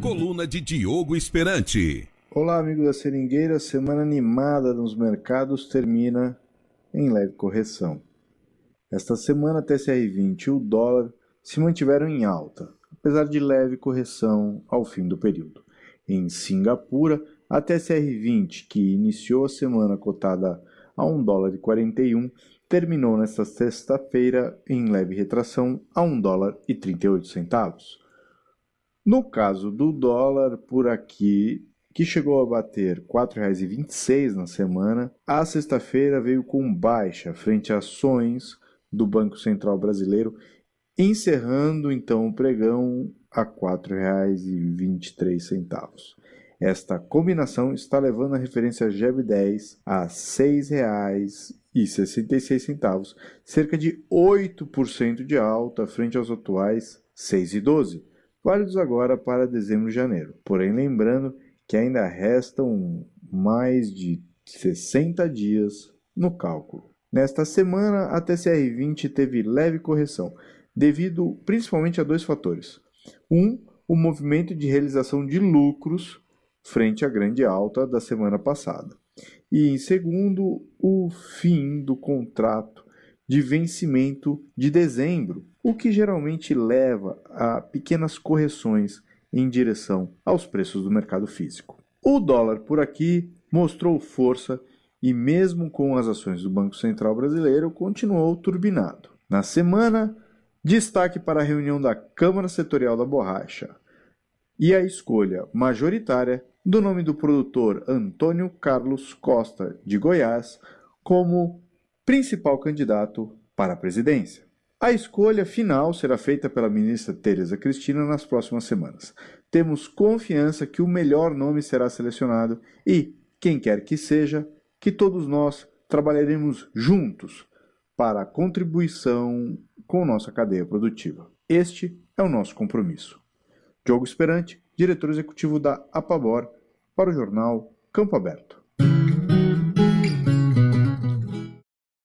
Coluna de Diogo Esperante. Olá, amigo da Seringueira. Semana animada nos mercados termina em leve correção. Esta semana, a TSR20 e o dólar se mantiveram em alta, apesar de leve correção ao fim do período. Em Singapura, a TSR20, que iniciou a semana cotada a 1 dólar e 41, terminou nesta sexta-feira em leve retração a 1 dólar e 38 centavos. No caso do dólar por aqui, que chegou a bater R$ 4,26 na semana, a sexta-feira veio com baixa frente a ações do Banco Central Brasileiro, encerrando então o pregão a R$ 4,23. Esta combinação está levando a referência GEB 10 a R$ 6,66, cerca de 8% de alta frente aos atuais R$ 6,12 válidos agora para dezembro e janeiro. Porém, lembrando que ainda restam mais de 60 dias no cálculo. Nesta semana, a TCR20 teve leve correção, devido principalmente a dois fatores. Um, o movimento de realização de lucros frente à grande alta da semana passada. E em segundo, o fim do contrato de vencimento de dezembro, o que geralmente leva a pequenas correções em direção aos preços do mercado físico. O dólar por aqui mostrou força e, mesmo com as ações do Banco Central Brasileiro, continuou turbinado. Na semana, destaque para a reunião da Câmara Setorial da Borracha e a escolha majoritária do nome do produtor Antônio Carlos Costa de Goiás como principal candidato para a presidência. A escolha final será feita pela ministra Tereza Cristina nas próximas semanas. Temos confiança que o melhor nome será selecionado e, quem quer que seja, que todos nós trabalharemos juntos para a contribuição com nossa cadeia produtiva. Este é o nosso compromisso. Diogo Esperante, diretor executivo da Apabor, para o jornal Campo Aberto.